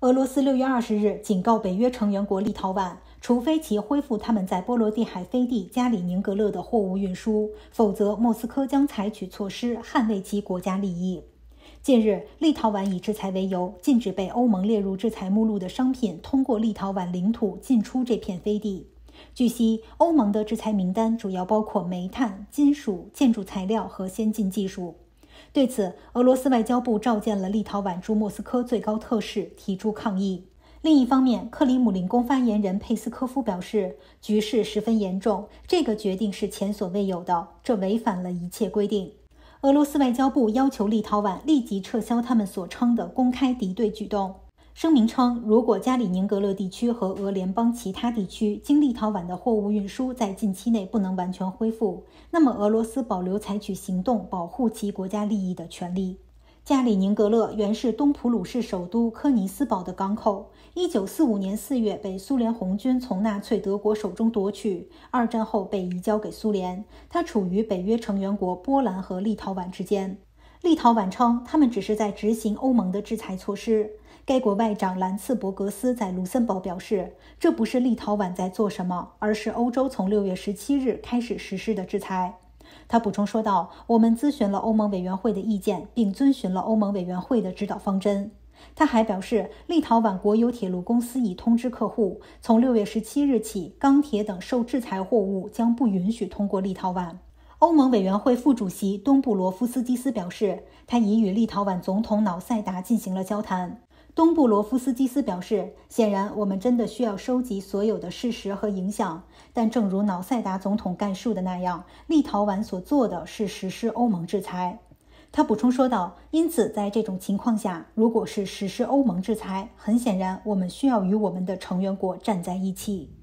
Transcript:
俄罗斯六月二十日警告北约成员国立陶宛，除非其恢复他们在波罗的海飞地加里宁格勒的货物运输，否则莫斯科将采取措施捍卫其国家利益。近日，立陶宛以制裁为由，禁止被欧盟列入制裁目录的商品通过立陶宛领土进出这片飞地。据悉，欧盟的制裁名单主要包括煤炭、金属、建筑材料和先进技术。对此，俄罗斯外交部召见了立陶宛驻莫斯科最高特使，提出抗议。另一方面，克里姆林宫发言人佩斯科夫表示，局势十分严重，这个决定是前所未有的，这违反了一切规定。俄罗斯外交部要求立陶宛立即撤销他们所称的公开敌对举动。声明称，如果加里宁格勒地区和俄联邦其他地区经立陶宛的货物运输在近期内不能完全恢复，那么俄罗斯保留采取行动保护其国家利益的权利。加里宁格勒原是东普鲁士首都科尼斯堡的港口，一九四五年四月被苏联红军从纳粹德国手中夺取，二战后被移交给苏联。它处于北约成员国波兰和立陶宛之间。立陶宛称，他们只是在执行欧盟的制裁措施。该国外长兰茨伯格斯在卢森堡表示：“这不是立陶宛在做什么，而是欧洲从六月十七日开始实施的制裁。”他补充说道：“我们咨询了欧盟委员会的意见，并遵循了欧盟委员会的指导方针。”他还表示，立陶宛国有铁路公司已通知客户，从六月十七日起，钢铁等受制裁货物将不允许通过立陶宛。欧盟委员会副主席东布罗夫斯基斯表示，他已与立陶宛总统瑙塞达进行了交谈。东布罗夫斯基斯表示，显然我们真的需要收集所有的事实和影响，但正如瑙塞达总统概述的那样，立陶宛所做的是实施欧盟制裁。他补充说道，因此在这种情况下，如果是实施欧盟制裁，很显然我们需要与我们的成员国站在一起。